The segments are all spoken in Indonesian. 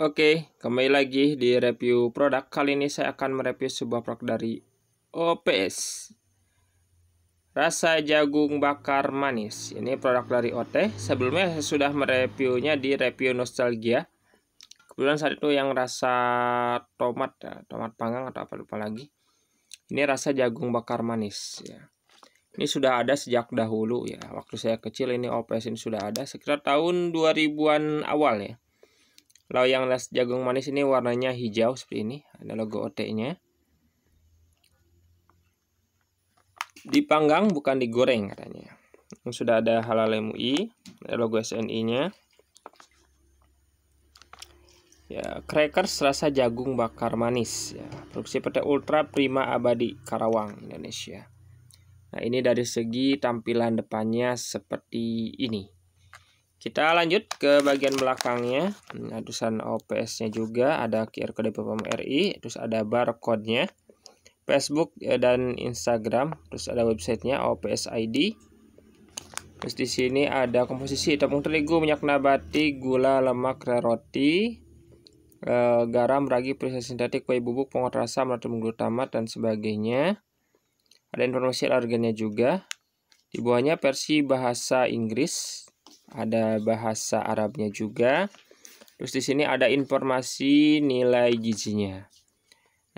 Oke, kembali lagi di review produk. Kali ini saya akan mereview sebuah produk dari OPS. Rasa jagung bakar manis. Ini produk dari OT. Sebelumnya saya sudah mereviewnya di review nostalgia. Kebetulan saat itu yang rasa tomat, ya, tomat panggang atau apa lupa lagi. Ini rasa jagung bakar manis. Ya. Ini sudah ada sejak dahulu ya. Waktu saya kecil ini OPS ini sudah ada sekitar tahun 2000-an awal ya kalau yang las jagung manis ini warnanya hijau seperti ini, ada logo OT-nya. Dipanggang bukan digoreng katanya. Ini sudah ada halal MUI, ada logo SNI-nya. Ya, crackers rasa jagung bakar manis ya. Produksi PT Ultra Prima Abadi Karawang, Indonesia. Nah, ini dari segi tampilan depannya seperti ini. Kita lanjut ke bagian belakangnya, adusan OPS-nya juga ada QR Code BPOM RI, terus ada barcode-nya, Facebook eh, dan Instagram, terus ada websitenya OPS ID. Terus di sini ada komposisi tepung terigu, minyak nabati, gula, lemak, roti, eh, garam, ragi, perisa sintetik, kue bubuk, pengawet rasa, melatum glutamat dan sebagainya. Ada informasi alergennya juga. Di bawahnya versi bahasa Inggris, ada bahasa Arabnya juga. Terus di sini ada informasi nilai gizinya.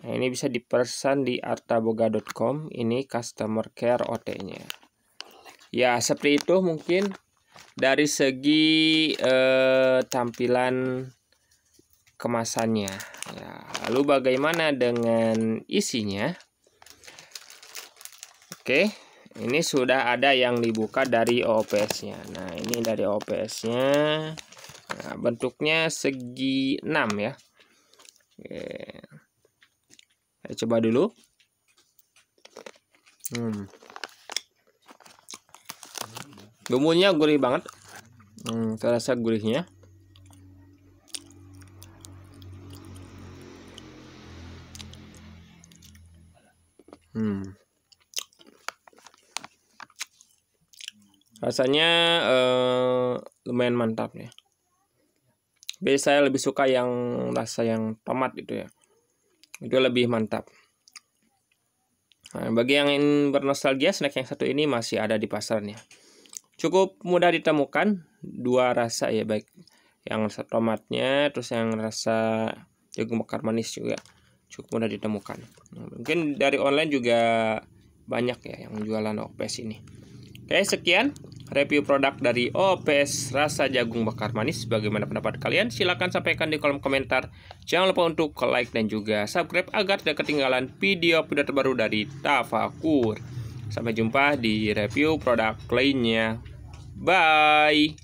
Nah, ini bisa dipesan di artaboga.com. Ini customer care OT-nya. Ya, seperti itu mungkin dari segi eh, tampilan kemasannya. Ya, lalu bagaimana dengan isinya? Oke. Okay ini sudah ada yang dibuka dari OPS-nya. Nah, ini dari OPS-nya. Nah, bentuknya segi 6 ya. Oke. Saya coba dulu. Hmm. Gumbunya gurih banget. Hmm, terasa gurihnya. Hmm. rasanya uh, lumayan mantap ya tapi saya lebih suka yang rasa yang tomat itu ya itu lebih mantap nah, bagi yang ingin bernostalgia snack yang satu ini masih ada di pasarnya cukup mudah ditemukan dua rasa ya baik yang rasa tomatnya terus yang rasa jagung bakar manis juga cukup mudah ditemukan nah, mungkin dari online juga banyak ya yang jualan opes ini oke sekian review produk dari OPS Rasa Jagung Bakar Manis. Bagaimana pendapat kalian? Silahkan sampaikan di kolom komentar. Jangan lupa untuk like dan juga subscribe agar tidak ketinggalan video video terbaru dari Tafakur. Sampai jumpa di review produk lainnya. Bye!